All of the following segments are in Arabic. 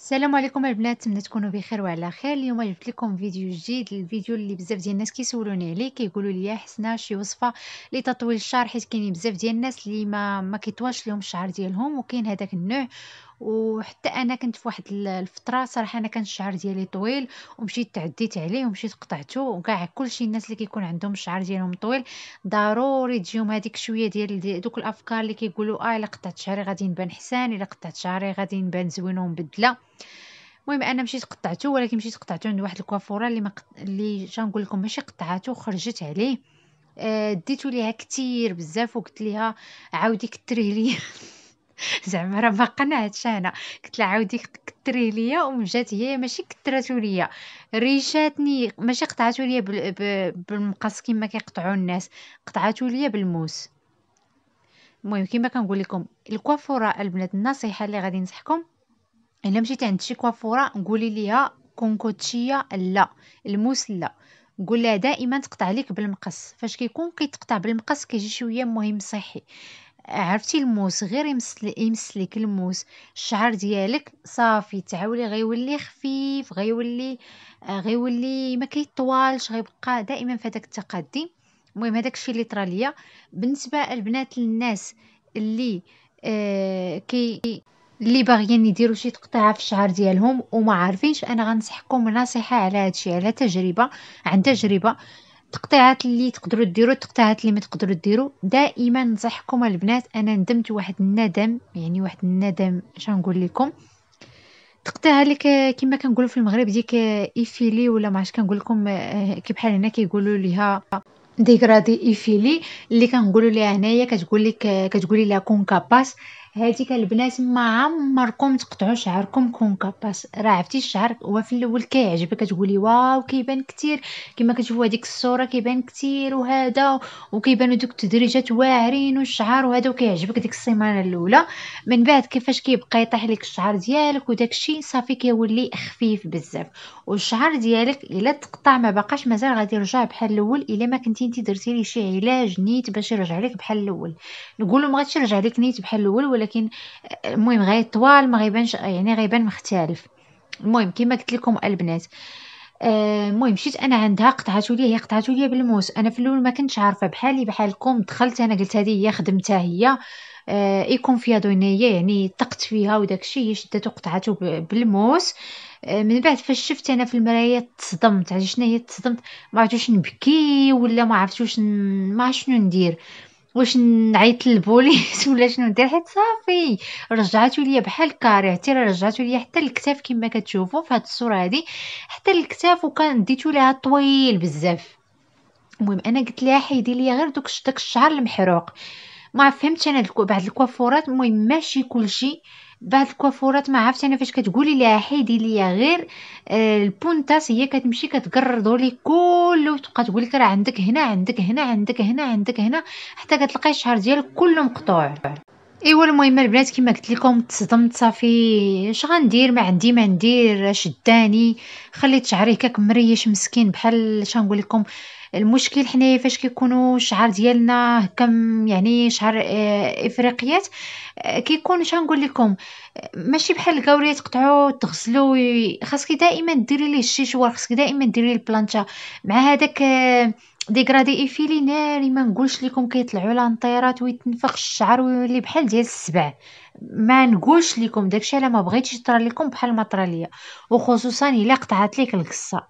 السلام عليكم البنات نتمنى تكونوا بخير وعلى خير اليوم جبت لكم فيديو جديد الفيديو اللي بزاف ديال الناس كيسولوني عليه كيقولوا لي حسنا شي وصفه لتطويل الشعر حيت كاينين بزاف ديال الناس اللي ما ما كيطواش لهم الشعر ديالهم وكاين هذاك النوع وحتى انا كنت في واحد الفتره صراحه انا كان الشعر ديالي طويل ومشيت تعديت عليه ومشيت قطعته وكاع كلشي الناس اللي كيكون عندهم الشعر ديالهم طويل ضروري تجيهم هذيك شويه ديال دوك الافكار اللي كيقولوا اه الا قطعت شعري غادي نبان حسان الا قطعت شعري غادي نبان زوين ومبدله المهم انا مشيت قطعته ولكن مشيت قطعته عند واحد الكوافوره اللي ما قط... اللي نقول لكم ماشي قطعته خرجت عليه آه، ديتو ليها كتير بزاف وقلت ليها عاودي كتريه ليا زعما راه ما قنعتش انا قلت لها عاودي كثري ليا ومجات هي ماشي كثراتو ليا ريشاتني ماشي قطعاتو ليا بالمقص كما كيقطعوا الناس قطعاتو ليا بالموس المهم كما كنقول لكم الكوافوره البنات النصيحه اللي غادي ننصحكم الا مشيتي عند شي كوافوره قولي ليها كونكوتشيه لا الموس لا قول لها دائما تقطع لك بالمقص فاش كيكون كيتقطع بالمقص كيجي شويه مهم صحي عرفتي الموس غير يمس يمسلك الموس الشعر ديالك صافي تعاولي غيولي خفيف غيولي آه، غيولي ما كيطوالش غيبقى دائما في هذاك التقدم المهم هذاك الشيء اللي طرا ليا بالنسبه البنات للناس اللي آه كي اللي باغيين يديروا شي تقطيعه في الشعر ديالهم وما عارفينش انا غنصحكم نصيحه على هادشي على تجربه عن تجربه التقطيعات اللي تقدروا ديروا التقطيعات اللي ما تقدروا ديروا دائما نصحكم البنات انا ندمت واحد الندم يعني واحد الندم اش نقول لكم تقطيعه اللي كما كنقولوا في المغرب ديك ايفيلي ولا ما عرفتش كنقول لكم آه، كي بحال هنا كيقولوا ليها ديغرادي ايفيلي اللي كنقولوا ليها هنايا كتقول لك آه، كتقولي لها كون كاباس هاديك البنات ما عمركم تقطعوا شعركم كونكا باس راه عرفتي الشعر هو في الاول كيعجبك كتقولي واو كيبان كثير كما كتشوفوا هذيك الصوره كيبان كثير وهذا وكيبانوا دوك التدريجات واعرين والشعر وهذا وكيعجبك ديك السيمانه الاولى من بعد كيفاش كيبقى يطيح لك الشعر ديالك وداك الشيء صافي كيولي خفيف بزاف والشعر ديالك الا تقطع ما بقاش مازال غادي يرجع بحال الاول الا ما كنتي انت درتي لي شي علاج نيت باش يرجع لك بحال الاول نقولوا ما غاديش يرجع لك نيت بحال الاول ولكن المهم غيطوال ما غيبانش يعني غيبان مختلف المهم كما قلت لكم البنات آه، المهم مشيت انا عندها قطعاتو ليا هي قطعاتو ليا بالموس انا في الاول ما كنتش عارفه بحالي بحالكم دخلت انا قلت هذه هي خدمتها هي آه اي كونفيادونيه يعني طقت فيها وداك الشيء هي شدته قطعته بالموس آه، من بعد فاش شفت انا في المرايه تصدمت علاش شنو هي تصدمت ما عرفتش نبكي ولا ما عرفتش ما شنو ندير واش نعيط للبوليس ولا شنو ندير حيت صافي رجعاتو ليا بحال حتى رجعاتو ليا حتى الكتاف كما كتشوفوا في هاد الصوره هادي حتى الكتاف وكان ديتو ليها طويل بزاف المهم انا قلت لها حيدي ليا غير دوك داك الشعر المحروق ما فهمتش انا بعض الكوافورات المهم ماشي كلشي بعض الكوافورات ما عرفتش انا فاش كتقولي ليها حيدي ليا غير آه البونتاس هي كتمشي كتقرضو لي كله وتبقى تقول لك راه عندك هنا عندك هنا عندك هنا عندك هنا حتى كتلقاي الشعر ديالك كله مقطوع ايوا المهم البنات كما قلت لكم تصدمت صافي اش غندير ما عندي ما ندير شداني خليت شعري هكاك مريش مسكين بحال اش نقول لكم المشكل حنايا فاش كيكونوا الشعر ديالنا هكا يعني شعر آه، افريقيات آه، كيكون اش نقول لكم ماشي بحال الكاوريه تقطعو تغسلو خاصك دائما ديري ليه الشيشوار خاصك دائما ديري البلانشا مع هذاك اه ديغرادي إيفيلي ناري ما نقولش لكم كيطلعوا لها نطيرات ويتنفخ الشعر ويولي بحال ديال السبع ما نقولش لكم داكشي الا ما بغيتش يطرى لكم بحال ما طرى ليا وخصوصا الا قطعت ليك القصه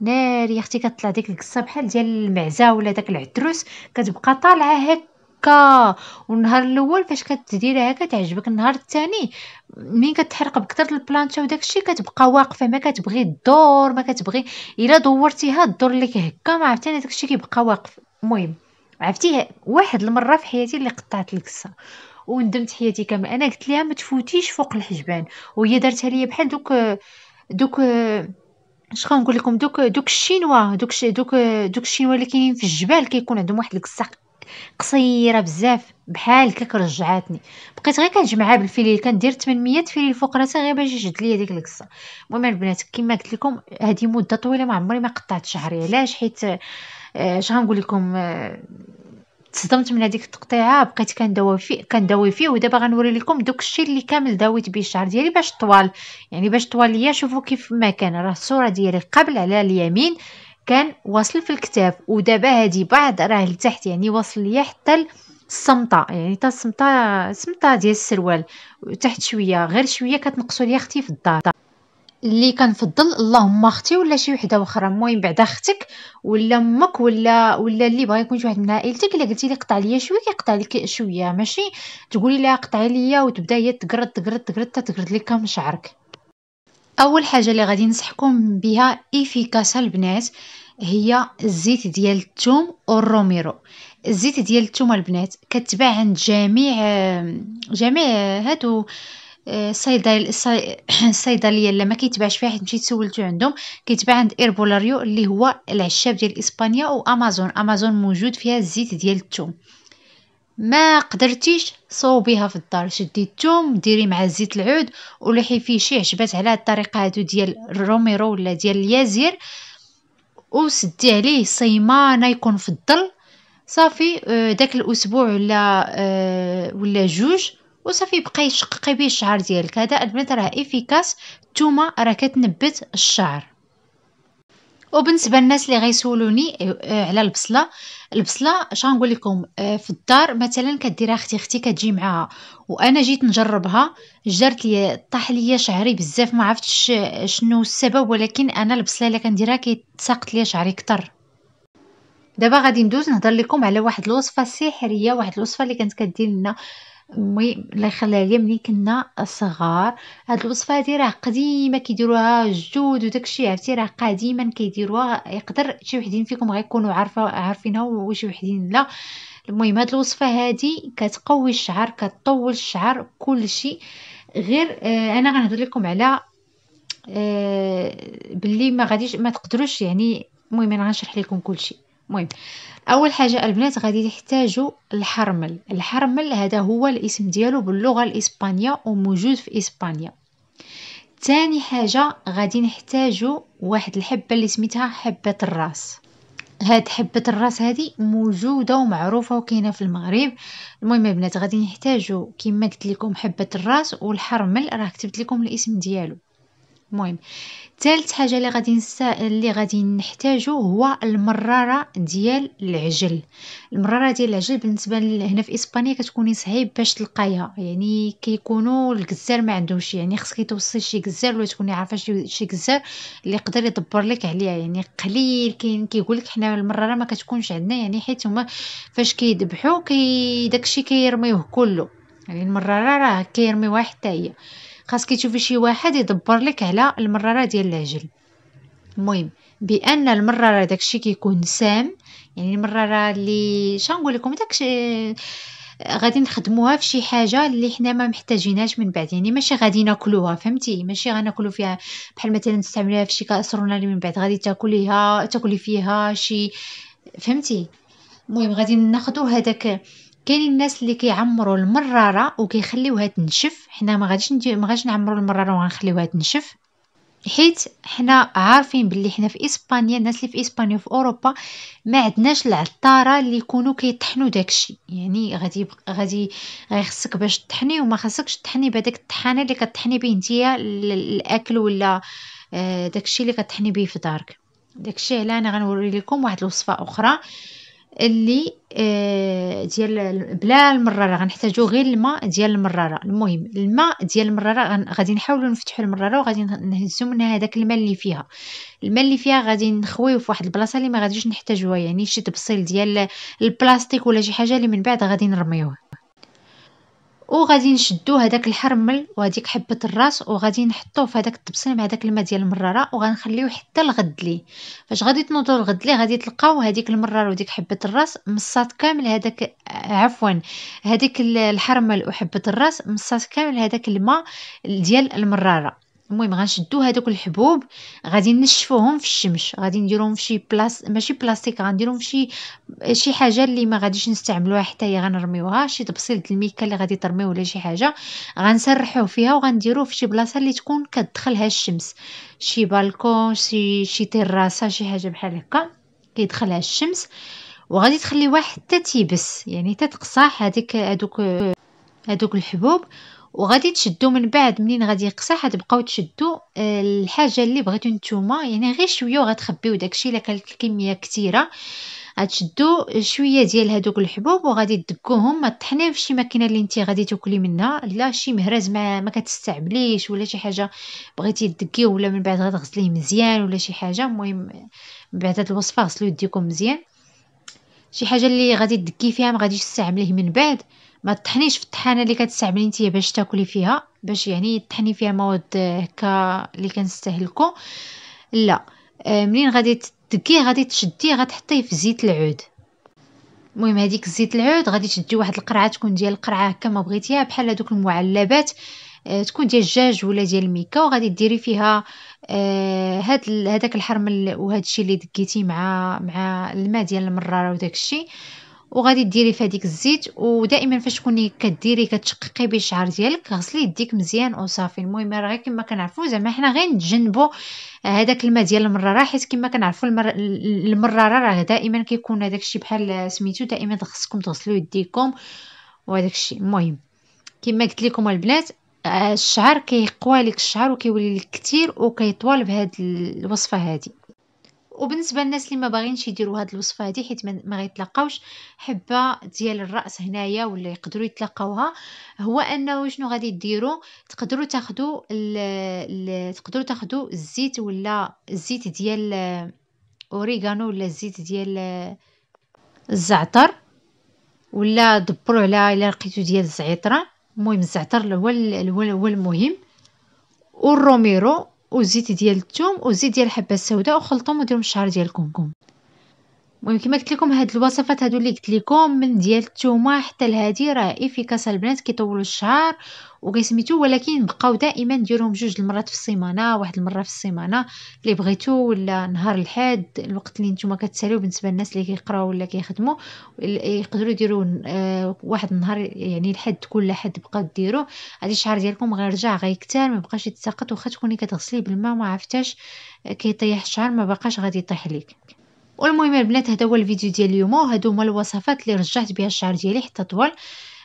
ناري اختي كتطلع ديك القصه بحال ديال المعزه ولا داك العتروس كتبقى طالعه هكا هكا والنهار الاول فاش كتديري هكا تعجبك النهار الثاني مين كتحرق بكثر البلانشا وداكشي كتبقى واقفه ما كتبغي الدور ما كتبغي الا دورتيها الدور اللي هكا ما عرفتي داكشي كيبقى واقف المهم عرفتي واحد المره في حياتي اللي قطعت الكسه وندمت حياتي كامل انا قلت ليها ما تفوتيش فوق الحجبان وهي دارتها ليا بحال دوك دوك اش غنقول لكم دوك دوك الشينوا دوك دوك دوك الشينوا اللي كاينين في الجبال كيكون عندهم واحد القصه قصيره بزاف بحال هكاك رجعاتني بقيت غير كنجمعها بالفيليل كندير 800 فيليل فوق راسي غير باش يجد ليا ديك القصه المهم البنات كما قلت لكم هذه مده طويله ما عمري ما قطعت شعري علاش حيت آه، اش غنقول لكم آه، تصدمت من هذيك التقطيعه بقيت كنداوي فيه كنداوي فيه ودابا غنوري لكم دوك الشيء اللي كامل داويت بيه الشعر ديالي باش طوال يعني باش طوال ليا شوفوا كيف ما كان راه الصوره ديالي قبل على اليمين كان واصل في الكتاف ودابا هادي بعد راه لتحت يعني واصل ليا حتى الصمتة يعني حتى الصمتة الصمتة ديال السروال تحت شوية غير شوية كتنقصو ليا اختي في الدار اللي كنفضل اللهم اختي ولا شي وحده اخرى المهم بعدا اختك ولا امك ولا ولا اللي بغا يكون شي واحد من عائلتك الا قلتي لي قطع ليا شويه كيقطع لك شويه ماشي تقولي لها قطعي ليا وتبدا هي تقرد تقرد تقرد تقرد لك من شعرك اول حاجه اللي غادي نصحكم بها افيكاسه البنات هي الزيت ديال الثوم والروميرو الزيت ديال الثوم البنات كتباع عند جميع جميع هادو الصيدليه الصيدليه اللي ما كيتباعش فيها حيت مشيت سولتو عندهم كيتباع عند ايربولاريو اللي هو العشاب ديال اسبانيا وامازون امازون موجود فيها الزيت ديال الثوم ما قدرتيش صوبيها في الدار شدي الثوم ديري مع زيت العود ولحي فيه شي عجبات على هاد الطريقه هادو ديال الروميرو ولا ديال اليازير وسدي عليه صيمانه يكون في الظل صافي آه، داك الاسبوع ولا آه، ولا جوج وصافي بقاي شققي بيه الشعر ديالك هذا البنات راه افيكاس الثومه راه كتنبت الشعر وبالنسبه للناس اللي غيسولوني آه، آه، على البصله البصله اش غنقول لكم آه، في الدار مثلا كديرها اختي اختي كتجي معاها وانا جيت نجربها جرت لي طاح ليا شعري بزاف ما عرفتش شنو السبب ولكن انا البصله اللي كنديرها كيتساقط ليا شعري كتر دابا غادي ندوز نهضر لكم على واحد الوصفه سحريه واحد الوصفه اللي كانت كدير لنا المهم الله يخليها ليا ملي كنا صغار هاد الوصفه هادي راه قديمه كيديروها الجدود وداكشي عرفتي راه قديما كيديروها يقدر شي وحدين فيكم غيكونوا عارفه عارفينها وشي وحدين لا المهم هاد الوصفه هادي كتقوي الشعر كتطول الشعر كلشي غير آه انا غنهضر لكم على آه باللي ما غاديش ما تقدروش يعني المهم انا غنشرح لكم كلشي المهم اول حاجه البنات غادي تحتاجوا الحرمل الحرمل هذا هو الاسم ديالو باللغه الاسبانيه وموجود في اسبانيا تاني حاجه غادي نحتاجوا واحد الحبه اللي سميتها حبه الراس هاد حبة الراس هذه موجودة ومعروفة وكاينة في المغرب المهم البنات غادي نحتاجو كما قلت لكم حبة الراس والحرمل راه كتبت لكم الاسم ديالو المهم ثالث حاجه اللي غادي نسا... اللي غادي نحتاجو هو المراره ديال العجل المراره ديال العجل بالنسبه ل... هنا في اسبانيا كتكوني صعيب باش تلقايها يعني كيكونوا الجزار ما عندوش يعني خصك توصي شي جزار ولا تكوني عارفه شي شي جزار اللي يقدر يدبر لك عليها يعني قليل كاين كيقول لك حنا المراره ما كتكونش عندنا يعني حيت هما فاش كيدبحوا كي داكشي كيرميوه كله يعني المراره راه كيرميوها حتى هي خاصك تشوفي شي واحد يدبر لك على المراره ديال العجل المهم بان المراره داكشي كيكون سام يعني المراره اللي شنقول لكم داكشي آه، غادي نخدموها في شي حاجه اللي حنا ما محتاجيناش من بعد يعني ماشي غادي ناكلوها فهمتي ماشي غناكلو فيها بحال مثلا نستعملوها في شي كاسرونه اللي من بعد غادي تاكليها تاكلي فيها شي فهمتي المهم غادي ناخذوا هذاك كاينين الناس اللي كيعمروا المراره وكيخليوها تنشف حنا ما غاديش ما غاديش نعمروا المراره وغنخليوها تنشف حيت حنا عارفين باللي حنا في اسبانيا الناس اللي في اسبانيا وفي اوروبا ما عندناش العطاره اللي يكونوا كيطحنوا داكشي يعني غادي غادي غيخصك باش تطحني وما خصكش تطحني بهذاك الطحانه اللي كطحني به نتيا الاكل ولا آه، داكشي اللي كطحني به في دارك داكشي علاه انا غنوري لكم واحد الوصفه اخرى اللي آه، ديال بلا المراره غنحتاجو غير الماء ديال المراره المهم الماء ديال المراره غادي نحاولو نفتحو المراره وغادي نهزو منها هذاك الماء اللي فيها الماء اللي فيها غادي نخويو في واحد البلاصه اللي ما غاديش نحتاجوها يعني شي تبصيل ديال البلاستيك ولا شي حاجه اللي من بعد غادي نرميوه وغادي نشدو هذاك الحرمل وهذيك حبه الراس وغادي نحطوه في هذاك الطبسيل مع داك الماء ديال المراره وغنخليوه حتى الغد لي فاش غادي تنوضوا الغد لي غادي تلقاو هذيك المراره وديك حبه الراس مصات كامل هذاك آه، عفوا هذيك الحرمل وحبه الراس مصات كامل هذاك الماء ديال المراره المهم غنشدو هذوك الحبوب غادي نشفوهم في الشمس غادي نديروهم في شي بلاص ماشي بلاستيك غنديرهم في شي شي حاجه اللي ما غاديش نستعملوها حتى هي غنرميوها شي تبصيل د الميكا اللي غادي ترميه ولا شي حاجه غنسرحوه فيها وغنديروه في شي بلاصه اللي تكون كتدخلها الشمس شي بالكون شي شي تيراسه شي حاجه بحال هكا كيدخلها الشمس وغادي تخليوها حتى تيبس يعني تقصح هذيك هذوك هذوك الحبوب وغادي تشدو من بعد منين غادي يقصح غتبقاو تشدو آه، الحاجه اللي بغيتو نتوما يعني غير شويه وغتخبيو داكشي الا كانت الكميه كثيره غتشدو شويه ديال هادوك الحبوب وغادي تدكوهم ما طحنيه في شي ماكينه اللي انت غادي تاكلي منها لا شي مهرز ما ما كتستعمليش ولا شي حاجه بغيتي دكيه ولا من بعد غتغسليه مزيان ولا شي حاجه المهم من بعد هاد الوصفه غسلو يديكم مزيان شي حاجه اللي غادي تدكي فيها ما غاديش تستعمليه من بعد ما تطحنيش في الطحانه اللي كتستعملي نتيا باش تاكلي فيها باش يعني تطحني فيها مواد هكا اللي كنستهلكو لا آه، منين غادي تدكيه غادي تشديه غتحطيه في زيت العود المهم هذيك زيت العود غادي تشدي واحد القرعه تكون ديال القرعه هكا ما بغيتيها بحال هذوك المعلبات آه، تكون ديال الدجاج ولا ديال الميكا وغادي ديري فيها آه، هاد هذاك الحرمل وهذا الشيء اللي دقيتي مع مع الماء ديال المراره وداك الشيء وغادي ديري في هذيك الزيت ودائما فاش تكوني كديري كتشققي به الشعر ديالك غسلي يديك مزيان وصافي المهم راه غير كما كنعرفوا زعما حنا غير نتجنبوا هذاك الماء ديال المراره حيت كما كنعرفوا المر... المراره راه دائما كيكون هذاك الشيء بحال سميتو دائما خصكم تغسلوا يديكم وهذاك الشيء المهم كما قلت لكم البنات آه، الشعر كيقوى لك الشعر وكيولي لك كثير وكيطول بهاد الوصفه هادي وبالنسبه للناس اللي ما باغينش يديروا هاد الوصفه هادي حيت ما غيتلاقاوش حبه ديال الراس هنايا ولا يقدروا يتلاقاوها هو انه شنو غادي ديروا تقدروا تاخذوا تقدروا تاخذوا الزيت ولا الزيت ديال آه، اوريغانو ولا الزيت ديال آه، الزعتر ولا دبروا على الا لقيتوا ديال الزعتره المهم الزعتر هو هو المهم والروميرو والزيت ديال الثوم والزيت ديال الحبه السوداء وخلطهم وديرهم الشعر ديال الكمكم المهم كما قلت لكم هاد الوصفات هادو اللي قلت لكم من ديال الثومه حتى لهادي راه افيكاس البنات كيطولوا الشعر وقسميتو ولكن بقاو دائما ديرهم جوج المرات في السيمانه واحد المره في السيمانه اللي بغيتو ولا نهار الحد الوقت اللي نتوما كتساليو بالنسبه للناس اللي كيقراو ولا كيخدموا يقدروا يديروا آه، واحد النهار يعني الحد كل حد بقاو ديرو هذا الشعر ديالكم غيرجع غيكثر ما بقاش يتساقط واخا تكوني كتغسليه بالماء ما عرفتاش آه، كيطيح الشعر ما بقاش غادي يطيح ليك والمهم البنات هذا هو الفيديو ديال اليوم وهذو هما الوصفات اللي رجعت بها الشعر ديالي حتى طوال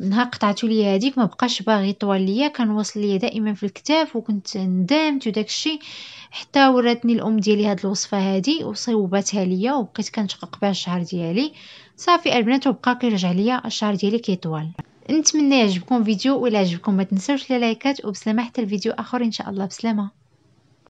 منها نهار قطعتو ليا هذيك ما بقاش باغي طوال ليا كان واصل ليا دائما في الكتاف وكنت ندمت وداك الشيء حتى وراتني الام ديالي هاد الوصفه هادي وصوباتها ليا وبقيت كنشقق بها الشعر ديالي صافي البنات وبقى كيرجع ليا الشعر ديالي كيطوال نتمنى يعجبكم الفيديو ولا عجبكم ما تنساوش لايكات وبسلامه حتى الفيديو اخر ان شاء الله بسلامه